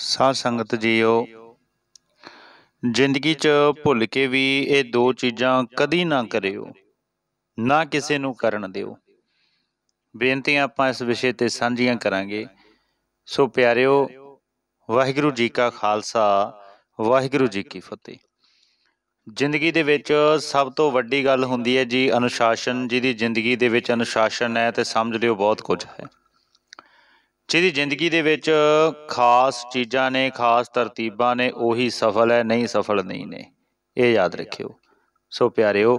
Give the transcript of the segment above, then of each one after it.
ਸਾਧ ਸੰਗਤ ਜੀਓ ਜ਼ਿੰਦਗੀ 'ਚ ਭੁੱਲ ਕੇ ਵੀ ਇਹ ਦੋ ਚੀਜ਼ਾਂ ਕਦੀ ਨਾ ਕਰਿਓ ਨਾ ਕਿਸੇ ਨੂੰ ਕਰਨ ਦਿਓ ਬੇਨਤੀ ਆਪਾਂ ਇਸ ਵਿਸ਼ੇ ਤੇ ਸਾਂਝੀਆਂ ਕਰਾਂਗੇ ਸੋ ਪਿਆਰਿਓ ਵਾਹਿਗੁਰੂ ਜੀ ਕਾ ਖਾਲਸਾ ਵਾਹਿਗੁਰੂ ਜੀ ਕੀ ਫਤਿਹ ਜ਼ਿੰਦਗੀ ਦੇ ਵਿੱਚ ਸਭ ਤੋਂ ਵੱਡੀ ਗੱਲ ਹੁੰਦੀ ਹੈ ਜੀ ਅਨੁਸ਼ਾਸਨ ਜਿਹਦੀ ਜ਼ਿੰਦਗੀ ਦੇ ਵਿੱਚ ਅਨੁਸ਼ਾਸਨ ਹੈ ਤੇ ਸਮਝ ਲਿਓ ਬਹੁਤ ਕੁਝ ਹੈ ਜਿਹਦੀ ਜ਼ਿੰਦਗੀ ਦੇ ਵਿੱਚ ਖਾਸ ਚੀਜ਼ਾਂ ਨੇ ਖਾਸ ਤਰਤੀਬਾਂ ਨੇ ਉਹੀ ਸਫਲ ਹੈ ਨਹੀਂ ਸਫਲ ਨਹੀਂ ਨੇ ਇਹ ਯਾਦ ਰੱਖਿਓ ਸੋ ਪਿਆਰਿਓ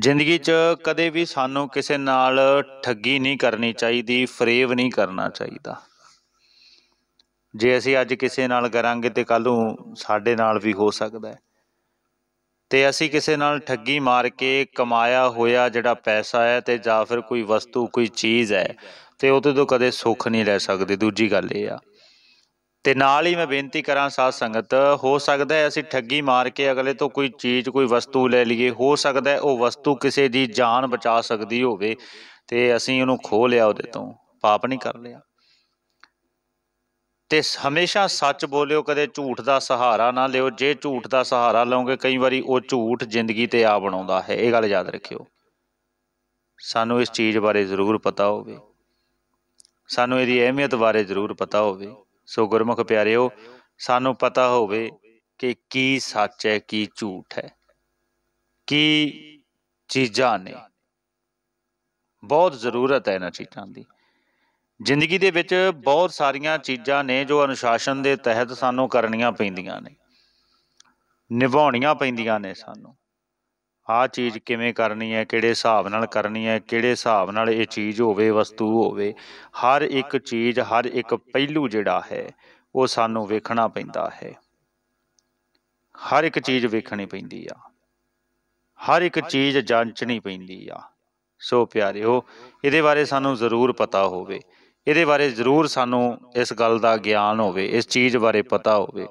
ਜ਼ਿੰਦਗੀ 'ਚ ਕਦੇ ਵੀ ਸਾਨੂੰ ਕਿਸੇ ਨਾਲ ਠੱਗੀ ਨਹੀਂ ਕਰਨੀ ਚਾਹੀਦੀ ਫਰੇਵ ਨਹੀਂ ਕਰਨਾ ਚਾਹੀਦਾ ਜੇ ਅਸੀਂ ਅੱਜ ਕਿਸੇ ਨਾਲ ਕਰਾਂਗੇ ਤੇ ਕੱਲ ਨੂੰ ਸਾਡੇ ਨਾਲ ਵੀ ਹੋ ਸਕਦਾ ਹੈ ਤੇ ਅਸੀਂ ਕਿਸੇ ਨਾਲ ਠੱਗੀ ਮਾਰ ਕੇ ਕਮਾਇਆ ਹੋਇਆ ਜਿਹੜਾ ਪੈਸਾ ਹੈ ਤੇ ਜਾਂ ਫਿਰ ਕੋਈ ਵਸਤੂ ਕੋਈ ਚੀਜ਼ ਹੈ ਤੇ ਉਹਦੇ ਤੋਂ ਕਦੇ ਸੁੱਖ ਨਹੀਂ ਲੈ ਸਕਦੇ ਦੂਜੀ ਗੱਲ ਇਹ ਆ ਤੇ ਨਾਲ ਹੀ ਮੈਂ ਬੇਨਤੀ ਕਰਾਂ ਸਾਧ ਸੰਗਤ ਹੋ ਸਕਦਾ ਹੈ ਅਸੀਂ ਠੱਗੀ ਮਾਰ ਕੇ ਅਗਲੇ ਤੋਂ ਕੋਈ ਚੀਜ਼ ਕੋਈ ਵਸਤੂ ਲੈ ਲਈਏ ਹੋ ਸਕਦਾ ਹੈ ਉਹ ਵਸਤੂ ਕਿਸੇ ਦੀ ਜਾਨ ਬਚਾ ਸਕਦੀ ਹੋਵੇ ਤੇ ਅਸੀਂ ਉਹਨੂੰ ਖੋ ਲਿਆ ਉਹਦੇ ਤੋਂ ਪਾਪ ਨਹੀਂ ਕਰ ਲਿਆ ਤੇ ਹਮੇਸ਼ਾ ਸੱਚ ਬੋਲਿਓ ਕਦੇ ਝੂਠ ਦਾ ਸਹਾਰਾ ਨਾ ਲਿਓ ਜੇ ਝੂਠ ਦਾ ਸਹਾਰਾ ਲਓਗੇ ਕਈ ਵਾਰੀ ਉਹ ਝੂਠ ਜ਼ਿੰਦਗੀ ਤੇ ਆ ਬਣਾਉਂਦਾ ਹੈ ਇਹ ਗੱਲ ਯਾਦ ਰੱਖਿਓ ਸਾਨੂੰ ਇਸ ਚੀਜ਼ ਬਾਰੇ ਜ਼ਰੂਰ ਪਤਾ ਹੋਵੇ ਸਾਨੂੰ ਇਹਦੀ ਅਹਿਮੀਅਤ ਬਾਰੇ ਜ਼ਰੂਰ ਪਤਾ ਹੋਵੇ ਸੋ ਗੁਰਮੁਖ ਪਿਆਰਿਓ ਸਾਨੂੰ ਪਤਾ ਹੋਵੇ ਕਿ ਕੀ ਸੱਚ ਹੈ ਕੀ ਝੂਠ ਹੈ ਕੀ ਚੀਜ਼ਾਂ ਨੇ ਬਹੁਤ ਜ਼ਰੂਰਤ ਹੈ ਇਹਨਾਂ ਚੀਜ਼ਾਂ ਦੀ ਜ਼ਿੰਦਗੀ ਦੇ ਵਿੱਚ ਬਹੁਤ ਸਾਰੀਆਂ ਚੀਜ਼ਾਂ ਨੇ ਜੋ ਅਨੁਸ਼ਾਸਨ ਦੇ ਤਹਿਤ ਸਾਨੂੰ ਕਰਨੀਆਂ ਪੈਂਦੀਆਂ ਨੇ ਨਿਭਾਉਣੀਆਂ ਪੈਂਦੀਆਂ ਨੇ ਸਾਨੂੰ ਆ ਚੀਜ਼ ਕਿਵੇਂ ਕਰਨੀ ਹੈ ਕਿਹੜੇ ਹਿਸਾਬ ਨਾਲ ਕਰਨੀ ਹੈ ਕਿਹੜੇ ਹਿਸਾਬ ਨਾਲ ਇਹ ਚੀਜ਼ ਹੋਵੇ ਵਸਤੂ ਹੋਵੇ ਹਰ ਇੱਕ ਚੀਜ਼ ਹਰ ਇੱਕ ਪਹਿਲੂ ਜਿਹੜਾ ਹੈ ਉਹ ਸਾਨੂੰ ਵੇਖਣਾ ਪੈਂਦਾ ਹੈ ਹਰ ਇੱਕ ਚੀਜ਼ ਵੇਖਣੀ ਪੈਂਦੀ ਆ ਹਰ ਇੱਕ ਚੀਜ਼ ਜਾਂਚਣੀ ਪੈਂਦੀ ਆ ਸੋ ਪਿਆਰਿਓ ਇਹਦੇ ਬਾਰੇ ਸਾਨੂੰ ਜ਼ਰੂਰ ਪਤਾ ਹੋਵੇ ਇਹਦੇ ਬਾਰੇ ਜ਼ਰੂਰ ਸਾਨੂੰ ਇਸ ਗੱਲ ਦਾ ਗਿਆਨ ਹੋਵੇ ਇਸ ਚੀਜ਼ ਬਾਰੇ ਪਤਾ ਹੋਵੇ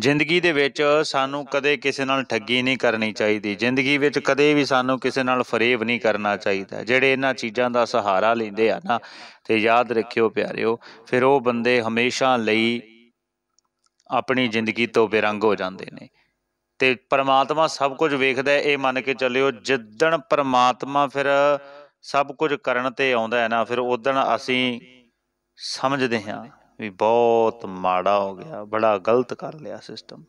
ਜ਼ਿੰਦਗੀ ਦੇ ਵਿੱਚ ਸਾਨੂੰ ਕਦੇ ਕਿਸੇ ਨਾਲ ਠੱਗੀ ਨਹੀਂ ਕਰਨੀ ਚਾਹੀਦੀ ਜ਼ਿੰਦਗੀ ਵਿੱਚ ਕਦੇ ਵੀ ਸਾਨੂੰ ਕਿਸੇ ਨਾਲ ਫਰੇਬ ਨਹੀਂ ਕਰਨਾ ਚਾਹੀਦਾ ਜਿਹੜੇ ਇਹਨਾਂ ਚੀਜ਼ਾਂ ਦਾ ਸਹਾਰਾ ਲੈਂਦੇ ਆ ਨਾ ਤੇ ਯਾਦ ਰੱਖਿਓ ਪਿਆਰਿਓ ਫਿਰ ਉਹ ਬੰਦੇ ਹਮੇਸ਼ਾ ਲਈ ਆਪਣੀ ਜ਼ਿੰਦਗੀ ਤੋਂ ਬੇਰੰਗ ਹੋ ਜਾਂਦੇ ਨੇ ਤੇ ਪਰਮਾਤਮਾ ਸਭ ਕੁਝ ਵੇਖਦਾ ਹੈ ਇਹ ਮੰਨ ਕੇ ਚੱਲਿਓ ਜਿੱਦਣ ਪਰਮਾਤਮਾ ਫਿਰ ਸਭ ਕੁਝ ਕਰਨ ਤੇ ਆਉਂਦਾ ਹੈ ਨਾ ਫਿਰ ਉਦੋਂ ਅਸੀਂ ਸਮਝਦੇ ਹਾਂ ਵੀ ਬਹੁਤ ਮਾੜਾ ਹੋ ਗਿਆ ਬੜਾ ਗਲਤ ਕਰ ਲਿਆ ਸਿਸਟਮ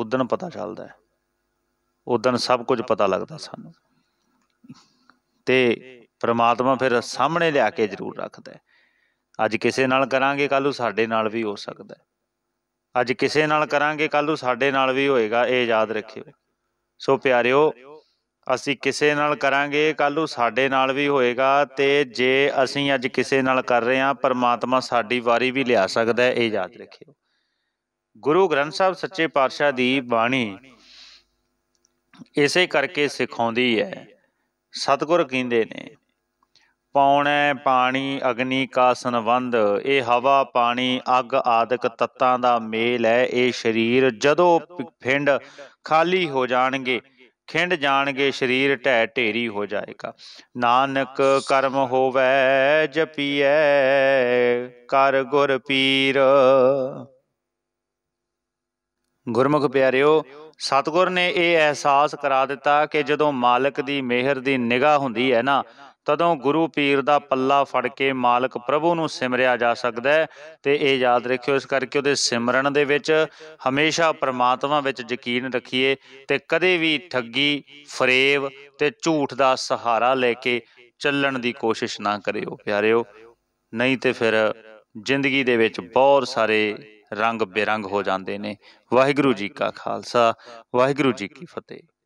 ਉਦੋਂ ਪਤਾ ਚੱਲਦਾ ਹੈ ਉਦੋਂ ਸਭ ਕੁਝ ਪਤਾ ਲੱਗਦਾ ਸਾਨੂੰ ਤੇ ਪ੍ਰਮਾਤਮਾ ਫਿਰ ਸਾਹਮਣੇ ਲਿਆ ਕੇ ਜ਼ਰੂਰ ਰੱਖਦਾ ਹੈ ਅੱਜ ਕਿਸੇ ਨਾਲ ਕਰਾਂਗੇ ਕੱਲੂ ਨੂੰ ਸਾਡੇ ਨਾਲ ਵੀ ਹੋ ਸਕਦਾ ਹੈ ਅੱਜ ਕਿਸੇ ਨਾਲ ਕਰਾਂਗੇ ਕੱਲੂ ਨੂੰ ਸਾਡੇ ਨਾਲ ਵੀ ਹੋਏਗਾ ਇਹ ਯਾਦ ਰੱਖਿਓ ਸੋ ਪਿਆਰਿਓ ਅਸੀਂ ਕਿਸੇ ਨਾਲ ਕਰਾਂਗੇ ਕੱਲ ਨੂੰ ਸਾਡੇ ਨਾਲ ਵੀ ਹੋਏਗਾ ਤੇ ਜੇ ਅਸੀਂ ਅੱਜ ਕਿਸੇ ਨਾਲ ਕਰ ਰਹੇ ਹਾਂ ਪਰਮਾਤਮਾ ਸਾਡੀ ਵਾਰੀ ਵੀ ਲਿਆ ਸਕਦਾ ਹੈ ਇਹ ਯਾਦ ਰੱਖਿਓ ਗੁਰੂ ਗ੍ਰੰਥ ਸਾਹਿਬ ਸੱਚੇ ਪਾਤਸ਼ਾਹ ਦੀ ਬਾਣੀ ਇਸੇ ਕਰਕੇ ਸਿਖਾਉਂਦੀ ਹੈ ਸਤਗੁਰ ਕਹਿੰਦੇ ਨੇ ਪੌਣੈ ਪਾਣੀ ਅਗਨੀ ਕਾ ਸੰਬੰਧ ਇਹ ਹਵਾ ਪਾਣੀ ਅਗ ਆਦਿਕ ਤੱਤਾਂ ਦਾ ਮੇਲ ਹੈ ਇਹ ਸਰੀਰ ਜਦੋਂ ਫਿੰਡ ਖਾਲੀ ਹੋ ਜਾਣਗੇ ਖਿੰਡ ਜਾਣਗੇ ਸਰੀਰ ਢੈ ਢੇਰੀ ਹੋ ਜਾਏਗਾ ਨਾਨਕ ਕਰਮ ਹੋਵੇ ਜਪੀਐ ਕਰ ਗੁਰ ਪੀਰ ਗੁਰਮੁਖ ਪਿਆਰਿਓ ਸਤਗੁਰ ਨੇ ਇਹ ਅਹਿਸਾਸ ਕਰਾ ਦਿੱਤਾ ਕਿ ਜਦੋਂ ਮਾਲਕ ਦੀ ਮਿਹਰ ਦੀ ਨਿਗਾਹ ਹੁੰਦੀ ਹੈ ਨਾ ਤਦੋਂ ਗੁਰੂ ਪੀਰ ਦਾ ਪੱਲਾ ਫੜ ਕੇ ਮਾਲਕ ਪ੍ਰਭੂ ਨੂੰ ਸਿਮਰਿਆ ਜਾ ਸਕਦਾ ਹੈ ਤੇ ਇਹ ਯਾਦ ਰੱਖਿਓ ਇਸ ਕਰਕੇ ਉਹਦੇ ਸਿਮਰਨ ਦੇ ਵਿੱਚ ਹਮੇਸ਼ਾ ਪ੍ਰਮਾਤਮਾ ਵਿੱਚ ਯਕੀਨ ਰੱਖੀਏ ਤੇ ਕਦੇ ਵੀ ਠੱਗੀ ਫਰੇਵ ਤੇ ਝੂਠ ਦਾ ਸਹਾਰਾ ਲੈ ਕੇ ਚੱਲਣ ਦੀ ਕੋਸ਼ਿਸ਼ ਨਾ ਕਰਿਓ ਪਿਆਰਿਓ ਨਹੀਂ ਤੇ ਫਿਰ ਜ਼ਿੰਦਗੀ ਦੇ ਵਿੱਚ ਬਹੁਤ ਸਾਰੇ ਰੰਗ ਬਿਰੰਗ ਹੋ ਜਾਂਦੇ ਨੇ ਵਾਹਿਗੁਰੂ ਜੀ ਕਾ ਖਾਲਸਾ ਵਾਹਿਗੁਰੂ ਜੀ ਕੀ ਫਤਿਹ